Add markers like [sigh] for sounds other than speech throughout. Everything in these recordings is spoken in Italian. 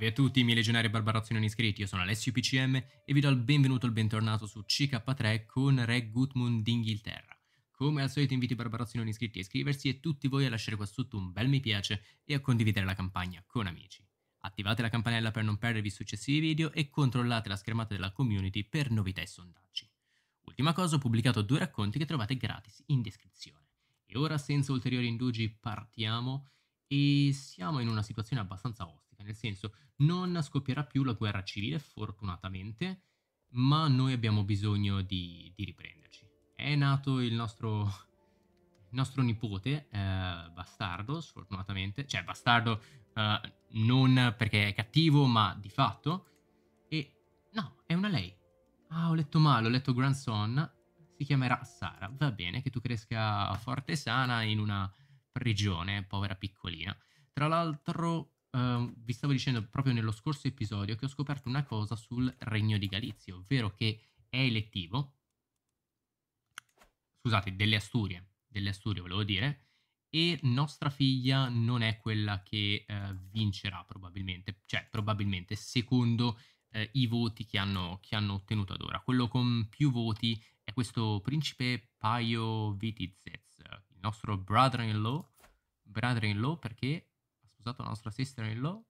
Salve a tutti, i miei legionari barbarazzi non iscritti, io sono Alessio PCM e vi do il benvenuto e il bentornato su CK3 con Re Gutmund d'Inghilterra. Come al solito invito i barbarazzi non iscritti a iscriversi e tutti voi a lasciare qua sotto un bel mi piace e a condividere la campagna con amici. Attivate la campanella per non perdervi i successivi video e controllate la schermata della community per novità e sondaggi. Ultima cosa, ho pubblicato due racconti che trovate gratis in descrizione. E ora, senza ulteriori indugi, partiamo e siamo in una situazione abbastanza ostica nel senso non scoppierà più la guerra civile fortunatamente, ma noi abbiamo bisogno di, di riprenderci. È nato il nostro, nostro nipote, eh, bastardo, sfortunatamente, cioè bastardo eh, non perché è cattivo, ma di fatto, e no, è una lei. Ah, ho letto male, ho letto grandson, si chiamerà Sara. Va bene che tu cresca forte e sana in una prigione, povera piccolina. Tra l'altro, Ehm, vi stavo dicendo proprio nello scorso episodio che ho scoperto una cosa sul Regno di Galizia, ovvero che è elettivo, scusate, delle Asturie, delle Asturie volevo dire, e nostra figlia non è quella che eh, vincerà probabilmente, cioè probabilmente secondo eh, i voti che hanno, che hanno, ottenuto ad ora. Quello con più voti è questo principe Paio Vitizez, il nostro brother-in-law, brother-in-law perché sposato la nostra sister in law.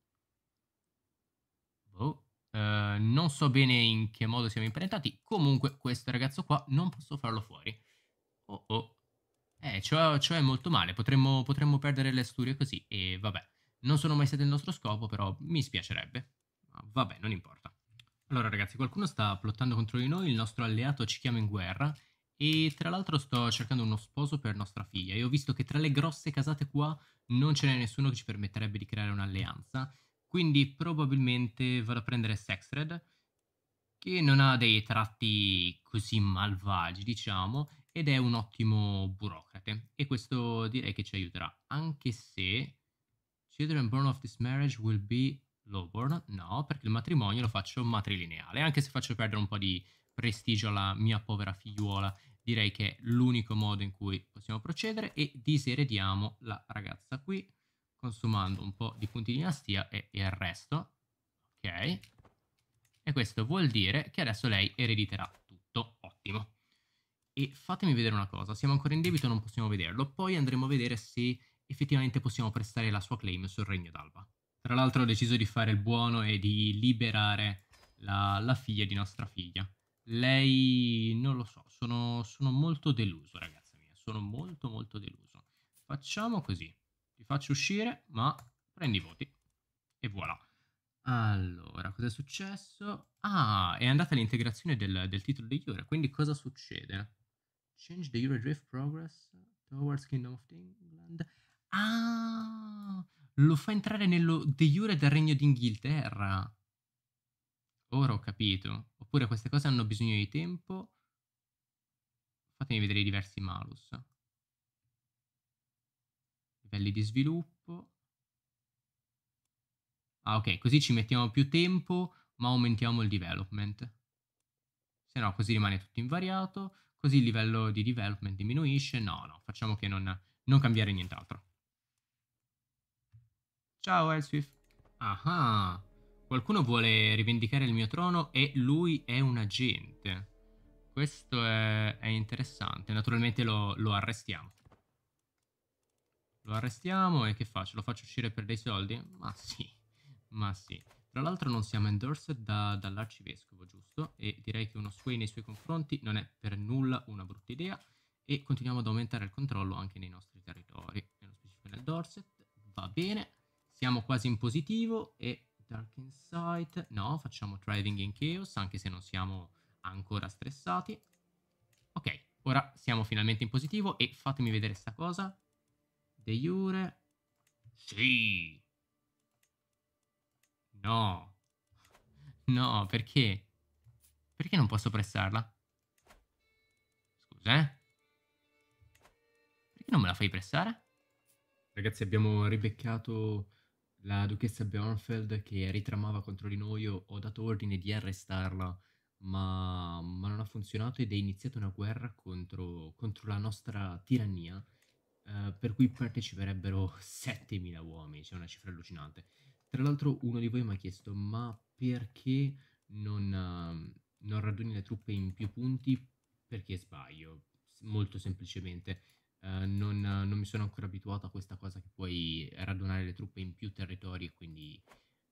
Boh. Uh, non so bene in che modo siamo imparentati. Comunque, questo ragazzo qua non posso farlo fuori. Oh oh. Eh, ciò è molto male. Potremmo, potremmo perdere le asturie così. E vabbè. Non sono mai stato il nostro scopo, però mi spiacerebbe. Ma vabbè, non importa. Allora, ragazzi, qualcuno sta plottando contro di noi. Il nostro alleato ci chiama in guerra. E tra l'altro sto cercando uno sposo per nostra figlia. E ho visto che tra le grosse casate qua non ce n'è nessuno che ci permetterebbe di creare un'alleanza, quindi probabilmente vado a prendere Sexred, che non ha dei tratti così malvagi, diciamo, ed è un ottimo burocrate, e questo direi che ci aiuterà, anche se Children born of this marriage will be lowborn, no, perché il matrimonio lo faccio matrilineale, anche se faccio perdere un po' di prestigio alla mia povera figliuola direi che è l'unico modo in cui possiamo procedere e diserediamo la ragazza qui consumando un po' di punti di dinastia e, e il resto ok e questo vuol dire che adesso lei erediterà tutto ottimo e fatemi vedere una cosa siamo ancora in debito non possiamo vederlo poi andremo a vedere se effettivamente possiamo prestare la sua claim sul regno d'alba tra l'altro ho deciso di fare il buono e di liberare la, la figlia di nostra figlia lei non lo so, sono, sono molto deluso, ragazza mia. Sono molto, molto deluso. Facciamo così: ti faccio uscire, ma prendi i voti. E voilà. Allora, cosa è successo? Ah, è andata l'integrazione del, del titolo di Yura. Quindi cosa succede? Change the Yura Drift Progress towards Kingdom of England. Ah, lo fa entrare nello de Jure del Regno d'Inghilterra. Ora ho capito. Oppure queste cose hanno bisogno di tempo. Fatemi vedere i diversi malus. Livelli di sviluppo. Ah ok, così ci mettiamo più tempo ma aumentiamo il development. Se no così rimane tutto invariato, così il livello di development diminuisce. No, no, facciamo che non, non cambiare nient'altro. Ciao Elswift. Ah Qualcuno vuole rivendicare il mio trono e lui è un agente. Questo è, è interessante. Naturalmente lo, lo, arrestiamo. Lo arrestiamo e che faccio? Lo faccio uscire per dei soldi? Ma sì, ma sì. Tra l'altro non siamo endorsed da, dall'arcivescovo, giusto? E direi che uno sway nei suoi confronti non è per nulla una brutta idea. E continuiamo ad aumentare il controllo anche nei nostri territori. Nello specifico nel Dorset, va bene. Siamo quasi in positivo e Dark Insight. No, facciamo Driving in Chaos, anche se non siamo ancora stressati. Ok, ora siamo finalmente in positivo e fatemi vedere sta cosa. De Jure. Sì! No. No, perché? Perché non posso pressarla? Scusa, eh? Perché non me la fai pressare? Ragazzi, abbiamo ribeccato la duchessa Bjornfeld che ritramava contro di noi, ho, dato ordine di arrestarla, ma, ma, non ha funzionato ed è iniziata una guerra contro, contro la nostra tirannia, eh, per cui parteciperebbero 7.000 [laughs] uomini, cioè una cifra allucinante. Tra l'altro uno di voi mi ha chiesto, ma perché non, non raduni le truppe in più punti? Perché sbaglio, molto semplicemente eh, non, non, mi sono ancora abituato a questa cosa che puoi radunare le truppe in più territori e quindi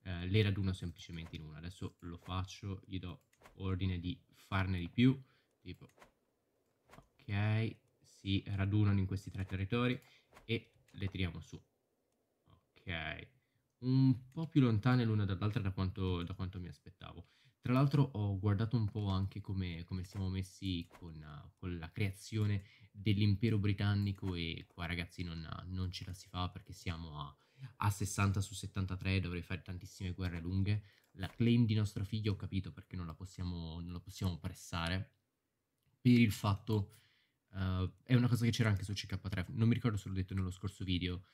eh, le raduno semplicemente in una. Adesso lo faccio, gli do ordine di farne di più, tipo ok, si radunano in questi tre territori e le tiriamo su. Ok, un po' più lontane l'una dall'altra da quanto, da quanto mi aspettavo. Tra l'altro ho guardato un po' anche come, come siamo messi con, uh, con, la creazione dell'impero britannico e qua ragazzi non, non, ce la si fa perché siamo a, a 60 su 73, dovrei fare tantissime guerre lunghe. La claim di nostro figlio ho capito perché non la possiamo, non la possiamo pressare per il fatto, uh, è una cosa che c'era anche su CK3, non mi ricordo se l'ho detto nello scorso video,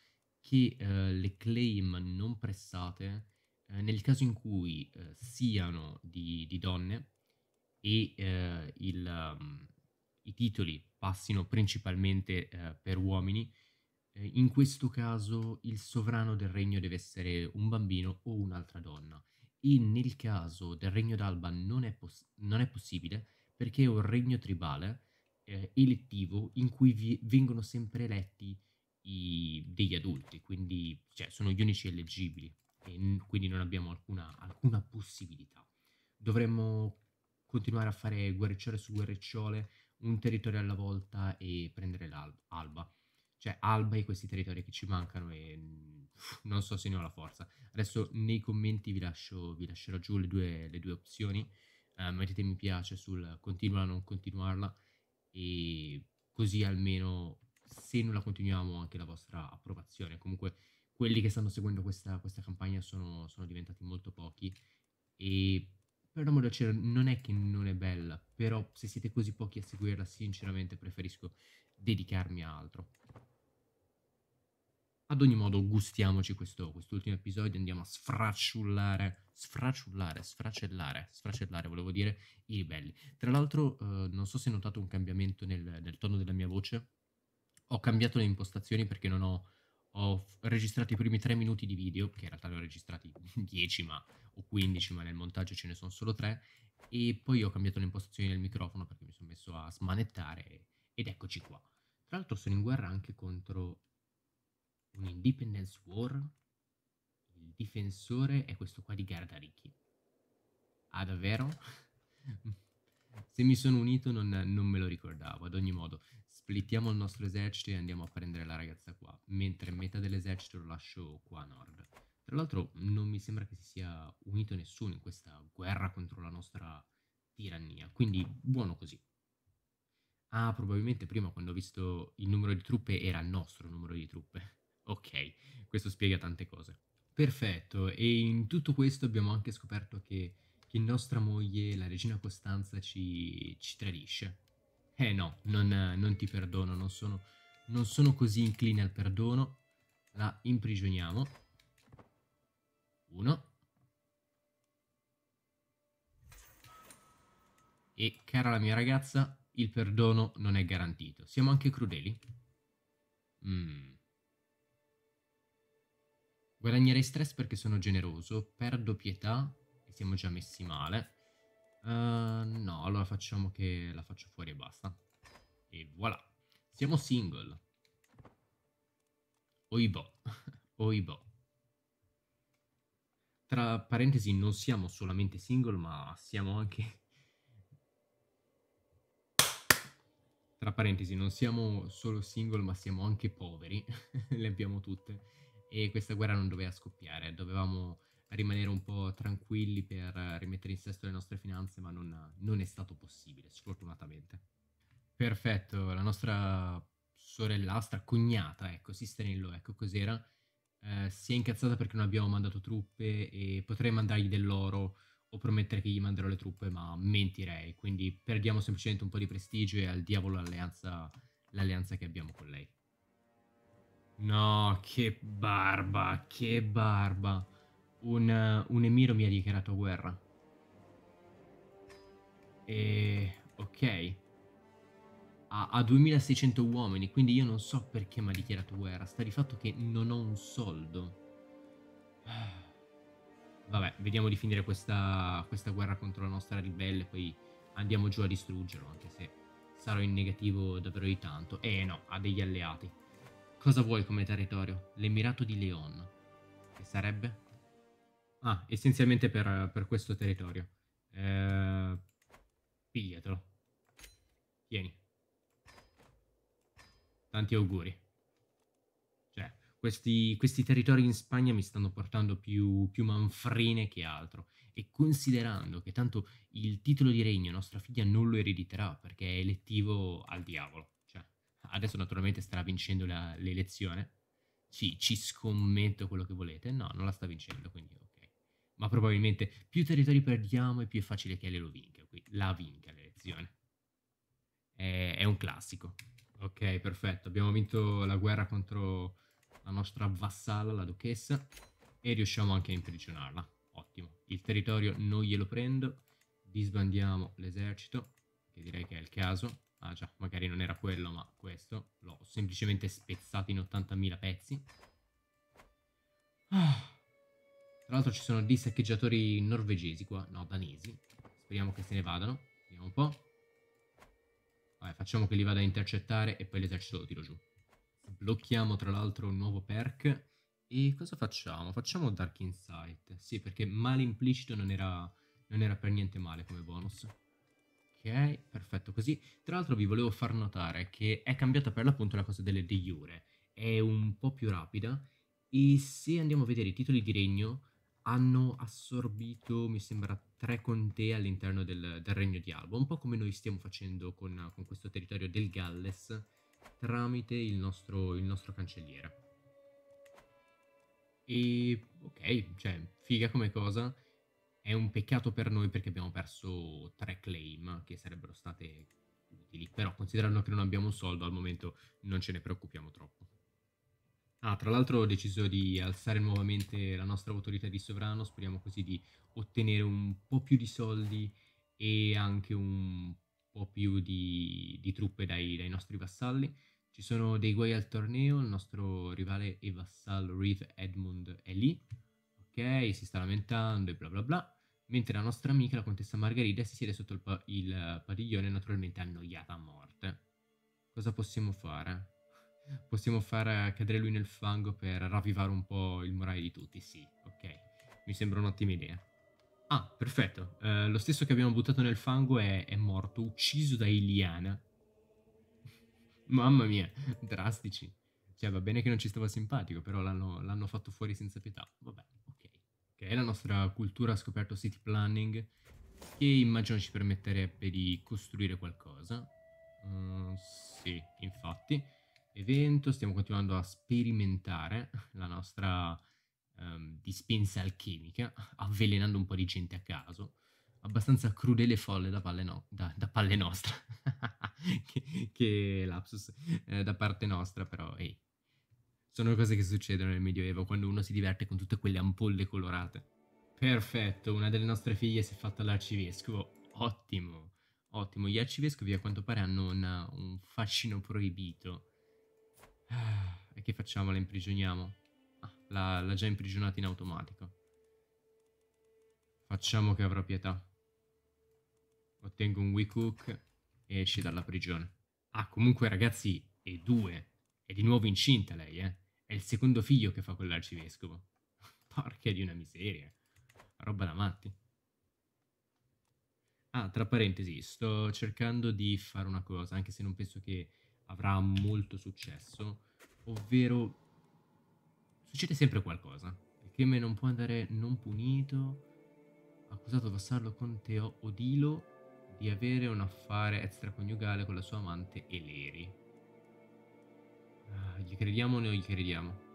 che uh, le claim non pressate, uh, nel caso in cui siano di, di, donne e il, um, i titoli passino principalmente eh, per uomini. Eh, in questo caso il sovrano del regno deve essere un bambino o un'altra donna e nel caso del regno d'Alba non è, poss- non è possibile perché è un regno tribale eh, elettivo in cui vi- vengono sempre eletti i- degli adulti, quindi cioè, sono gli unici eleggibili e n- quindi non abbiamo alcuna, alcuna possibilità. Dovremmo continuare a fare guerricciole su guerricciole un territorio alla volta e prendere l'alba. Cioè, Alba e questi territori che ci mancano e non so se ne ho la forza. Adesso nei commenti vi, lascio, vi lascerò giù le due, le due opzioni. Eh, mettete mi piace sul continuarla o non continuarla e così almeno se non la continuiamo anche la vostra approvazione. Comunque quelli che stanno seguendo questa, questa campagna sono, sono diventati molto pochi e per l'amor del cielo, non è che non è bella, però se siete così pochi a seguirla, sinceramente preferisco dedicarmi a altro. Ad ogni modo, gustiamoci questo, quest'ultimo episodio, andiamo a sfracciullare, sfracciullare, sfracellare, sfracellare, volevo dire, i ribelli. Tra l'altro, eh, non so se hai notato un cambiamento nel, nel, tono della mia voce, ho cambiato le impostazioni perché non ho ho registrato i primi tre minuti di video, che in realtà ne ho registrati 10 [laughs] ma, o 15, ma nel montaggio ce ne sono solo tre. e poi ho cambiato le impostazioni del microfono perché mi sono messo a smanettare ed eccoci qua. Tra l'altro sono in guerra anche contro un Independence War, il difensore è questo qua di Gardaricchi. Ah davvero? [laughs] Se mi sono unito non, non me lo ricordavo, ad ogni modo splittiamo il nostro esercito e andiamo a prendere la ragazza qua, mentre metà dell'esercito lo lascio qua a nord. Tra l'altro non mi sembra che si sia unito nessuno in questa guerra contro la nostra tirannia, quindi buono così. Ah, probabilmente prima quando ho visto il numero di truppe era il nostro numero di truppe. [laughs] ok, questo spiega tante cose. Perfetto, e in tutto questo abbiamo anche scoperto che, che nostra moglie, la regina Costanza, ci, ci tradisce eh no, non, non ti perdono, non sono, non sono così incline al perdono. La imprigioniamo. Uno. E cara la mia ragazza, il perdono non è garantito. Siamo anche crudeli? Mm. Guadagnerei stress perché sono generoso, perdo pietà e siamo già messi male. Uh, no, allora facciamo che la faccio fuori e basta. E voilà. Siamo single. Oibo. [laughs] Oibo. Tra parentesi, non siamo solamente single, ma siamo anche... [laughs] Tra parentesi, non siamo solo single, ma siamo anche poveri. [laughs] Le abbiamo tutte. E questa guerra non doveva scoppiare. Dovevamo rimanere un po' tranquilli per rimettere in sesto le nostre finanze, ma non, non è stato possibile, sfortunatamente. Perfetto, la nostra sorellastra, cognata, ecco, Sisterillo, ecco cos'era, eh, si è incazzata perché non abbiamo mandato truppe e potrei mandargli dell'oro o promettere che gli manderò le truppe, ma mentirei, quindi perdiamo semplicemente un po' di prestigio e al diavolo l'alleanza, l'alleanza che abbiamo con lei. No, che barba, che barba un, un emiro mi ha dichiarato guerra. E... ok. Ha, 2600 uomini, quindi io non so perché mi ha dichiarato guerra. Sta di fatto che non ho un soldo. Vabbè, vediamo di finire questa, questa guerra contro la nostra ribelle, poi andiamo giù a distruggerlo, anche se sarò in negativo davvero di tanto. Eh no, ha degli alleati. Cosa vuoi come territorio? L'Emirato di Leon. Che sarebbe? Ah, essenzialmente per, per questo territorio. Eh, pigliatelo. Tieni. Tanti auguri. Cioè, questi, questi, territori in Spagna mi stanno portando più, più manfrine che altro. E considerando che tanto il titolo di regno nostra figlia non lo erediterà perché è elettivo al diavolo. Cioè, adesso naturalmente starà vincendo l'elezione. Sì, ci scommetto quello che volete. No, non la sta vincendo, quindi ma probabilmente più territori perdiamo e più è facile che lei lo vinca, qui. la vinca l'elezione. È, è un classico. Ok, perfetto. Abbiamo vinto la guerra contro la nostra vassalla, la duchessa, e riusciamo anche a imprigionarla. Ottimo. Il territorio non glielo prendo. Disbandiamo l'esercito, che direi che è il caso. Ah già, magari non era quello, ma questo. L'ho semplicemente spezzato in 80.000 pezzi. Ah. Tra l'altro ci sono dei saccheggiatori norvegesi qua, no, danesi. Speriamo che se ne vadano. Vediamo un po'. Vabbè, facciamo che li vada a intercettare e poi l'esercito lo tiro giù. Blocchiamo tra l'altro un nuovo perk. E cosa facciamo? Facciamo Dark Insight. Sì, perché male implicito non era, non era per niente male come bonus. Ok, perfetto così. Tra l'altro vi volevo far notare che è cambiata per l'appunto la cosa delle de jure. È un po' più rapida. E se andiamo a vedere i titoli di regno, hanno assorbito, mi sembra, tre contee all'interno del, del, Regno di Alba, un po' come noi stiamo facendo con, con questo territorio del Galles tramite il nostro, il nostro cancelliere. E ok, cioè, figa come cosa. È un peccato per noi perché abbiamo perso tre claim che sarebbero state utili, però considerando che non abbiamo un soldo al momento non ce ne preoccupiamo troppo. Ah, tra l'altro ho deciso di alzare nuovamente la nostra autorità di sovrano, speriamo così di ottenere un po' più di soldi e anche un po' più di, di truppe dai, dai, nostri vassalli. Ci sono dei guai al torneo, il nostro rivale e vassallo Reeve Edmund è lì, ok, si sta lamentando e bla bla bla, mentre la nostra amica, la contessa Margherita, si siede sotto il, pa il padiglione naturalmente annoiata a morte. Cosa possiamo fare? possiamo far eh, cadere lui nel fango per ravvivare un po' il morale di tutti, sì, ok. Mi sembra un'ottima idea. Ah, perfetto. Uh, lo stesso che abbiamo buttato nel fango è, è morto, ucciso da Iliana. [laughs] Mamma mia, drastici. Cioè, va bene che non ci stava simpatico, però l'hanno, fatto fuori senza pietà. Vabbè, ok. Ok, la nostra cultura ha scoperto city planning, che immagino ci permetterebbe di costruire qualcosa. Uh, sì, infatti evento, stiamo continuando a sperimentare la nostra um, dispensa alchemica, avvelenando un po' di gente a caso, abbastanza crudele e folle da palle, no, da, da palle nostra, [laughs] che, che, lapsus, eh, da parte nostra però, ehi, sono cose che succedono nel Medioevo quando uno si diverte con tutte quelle ampolle colorate. Perfetto, una delle nostre figlie si è fatta l'arcivescovo, ottimo, ottimo, gli arcivescovi a quanto pare hanno una, un fascino proibito Ah, e che facciamo? La imprigioniamo? Ah, l'ha già imprigionata in automatico. Facciamo che avrà pietà. Ottengo un WeCook e esce dalla prigione. Ah, comunque ragazzi, e due. È di nuovo incinta lei, eh. È il secondo figlio che fa quell'arcivescovo. [laughs] Porca di una miseria. Roba da matti. Ah, tra parentesi, sto cercando di fare una cosa, anche se non penso che avrà molto successo, ovvero succede sempre qualcosa. Perché me non può andare non punito, accusato Vassallo Conte Odilo di avere un affare extraconiugale con la sua amante Eleri. Ah, gli crediamo o non gli crediamo?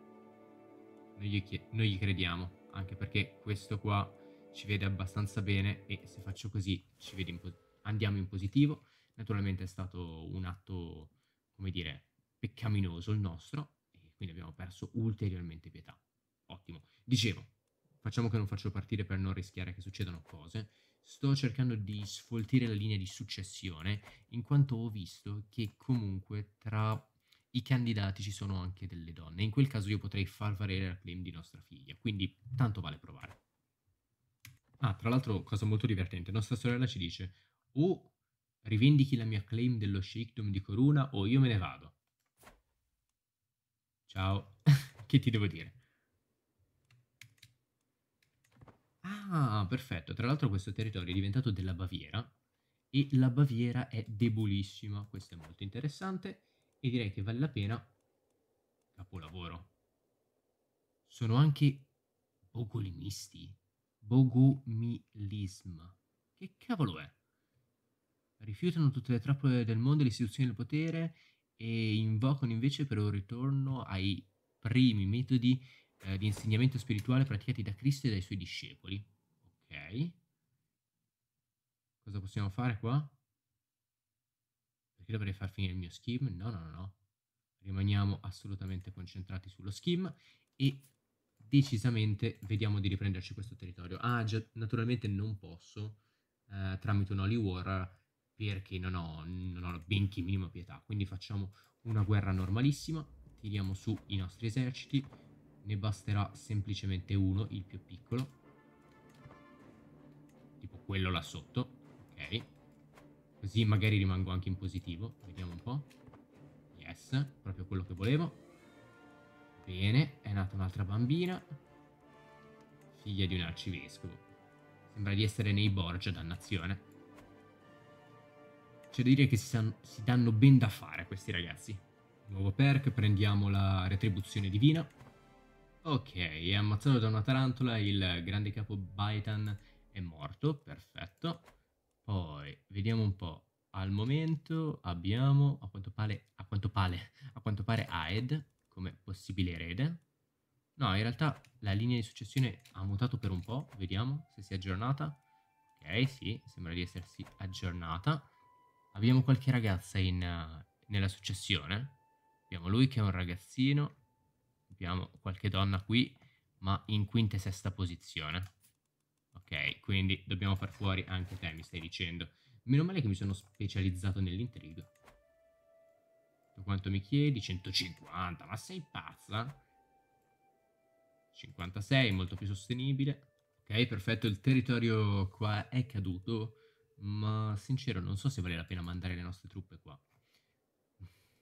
Noi gli, noi gli crediamo, anche perché questo qua ci vede abbastanza bene e se faccio così ci vede in andiamo in positivo. Naturalmente è stato un atto come dire, peccaminoso il nostro, e quindi abbiamo perso ulteriormente pietà. Ottimo. Dicevo, facciamo che non faccio partire per non rischiare che succedano cose. Sto cercando di sfoltire la linea di successione, in quanto ho visto che comunque tra i candidati ci sono anche delle donne. In quel caso io potrei far valere la claim di nostra figlia, quindi tanto vale provare. Ah, tra l'altro, cosa molto divertente, nostra sorella ci dice o oh, Rivendichi la mia claim dello sheikdom di Coruna o io me ne vado. Ciao. [laughs] che ti devo dire? Ah, perfetto. Tra l'altro questo territorio è diventato della Baviera e la Baviera è debolissima. Questo è molto interessante e direi che vale la pena capolavoro. Sono anche bogolimisti. Bogomilism. Che cavolo è? Rifiutano tutte le trappole del mondo e le istituzioni del potere e invocano invece per un ritorno ai primi metodi eh, di insegnamento spirituale praticati da Cristo e dai suoi discepoli. Ok. Cosa possiamo fare qua? Perché dovrei far finire il mio scheme? No, no, no, no. Rimaniamo assolutamente concentrati sullo scheme e decisamente vediamo di riprenderci questo territorio. Ah, già, naturalmente non posso, eh, tramite un Holy War, perché non ho, non ho benché minima pietà. Quindi facciamo una guerra normalissima, tiriamo su i nostri eserciti, ne basterà semplicemente uno, il più piccolo, tipo quello là sotto, ok. Così magari rimango anche in positivo, vediamo un po'. Yes, proprio quello che volevo. Bene, è nata un'altra bambina, figlia di un arcivescovo. Sembra di essere nei Borgia, dannazione. C'è da dire che si, san- si danno ben da fare questi ragazzi. Nuovo perk, prendiamo la retribuzione divina. Ok, è ammazzato da una tarantola, il grande capo Baitan è morto, perfetto. Poi, vediamo un po'. Al momento abbiamo, a quanto pare, a quanto pare, a quanto pare Aed come possibile erede. No, in realtà la linea di successione ha mutato per un po', vediamo se si è aggiornata. Ok, sì, sembra di essersi aggiornata. Abbiamo qualche ragazza in, eh, nella successione. Abbiamo lui che è un ragazzino. Abbiamo qualche donna qui, ma in quinta e sesta posizione. Ok, quindi dobbiamo far fuori anche te, mi stai dicendo. Meno male che mi sono specializzato nell'intrigo. Quanto mi chiedi? 150, ma sei pazza? 56, molto più sostenibile. Ok, perfetto, il territorio qua è caduto. Ma sincero, non so se vale la pena mandare le nostre truppe qua.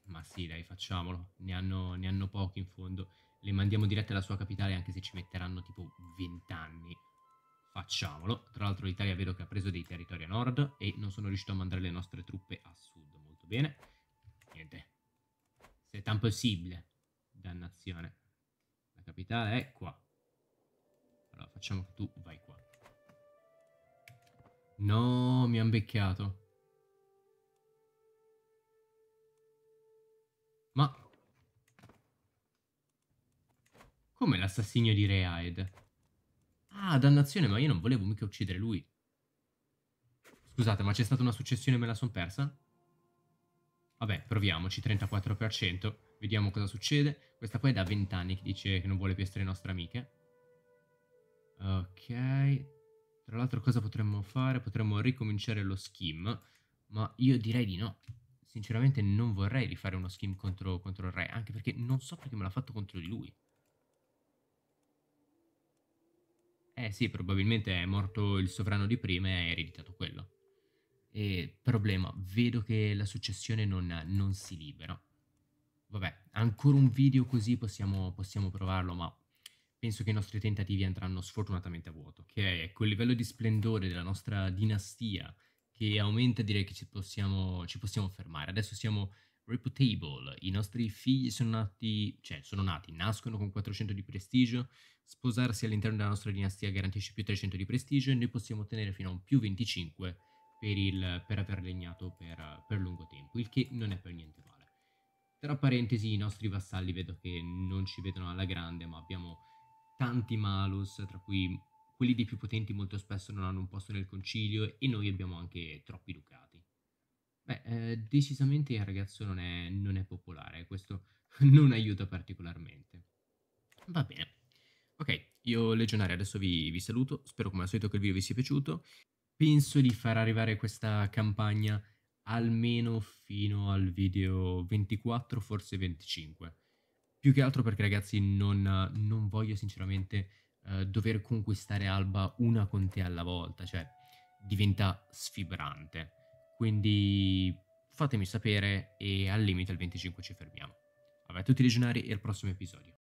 Ma sì, dai, facciamolo. Ne hanno, ne hanno pochi in fondo. Le mandiamo dirette alla sua capitale anche se ci metteranno tipo 20 anni. Facciamolo. Tra l'altro l'Italia vedo che ha preso dei territori a nord e non sono riuscito a mandare le nostre truppe a sud. Molto bene. Niente. Se è tan possibile. Dannazione. La capitale è qua. Allora facciamo che tu vai qua. No, mi han becchiato. Ma... Come l'assassinio di Re Hyde? Ah, dannazione, ma io non volevo mica uccidere lui. Scusate, ma c'è stata una successione e me la son persa? Vabbè, proviamoci, 34%. Vediamo cosa succede. Questa qua è da 20 anni che dice che non vuole più essere nostra amica. Ok, tra l'altro cosa potremmo fare? Potremmo ricominciare lo skim, ma io direi di no. Sinceramente non vorrei rifare uno skim contro, contro il re, anche perché non so perché me l'ha fatto contro di lui. Eh sì, probabilmente è morto il sovrano di prima e ha ereditato quello. E problema, vedo che la successione non, non si libera. Vabbè, ancora un video così possiamo, possiamo provarlo, ma penso che i nostri tentativi andranno sfortunatamente a vuoto, che è quel livello di splendore della nostra dinastia che aumenta, direi che ci possiamo, ci possiamo fermare. Adesso siamo reputable, i nostri figli sono nati, cioè sono nati, nascono con 400 di prestigio, sposarsi all'interno della nostra dinastia garantisce più 300 di prestigio e noi possiamo ottenere fino a un più 25 per, il, per aver legnato per, per lungo tempo, il che non è per niente male. Tra parentesi, i nostri vassalli vedo che non ci vedono alla grande, ma abbiamo tanti malus, tra cui quelli dei più potenti molto spesso non hanno un posto nel concilio e noi abbiamo anche troppi ducati. Beh, eh, decisamente il ragazzo non è, non è popolare, questo [laughs] non aiuta particolarmente. Va bene. Ok, io legionari adesso vi, vi saluto, spero come al solito che il video vi sia piaciuto. Penso di far arrivare questa campagna almeno fino al video 24, forse 25. Più che altro perché ragazzi non, non voglio sinceramente eh, dover conquistare Alba una con te alla volta, cioè diventa sfibrante. Quindi fatemi sapere e al limite al 25 ci fermiamo. Vabbè a tutti i legionari e al prossimo episodio.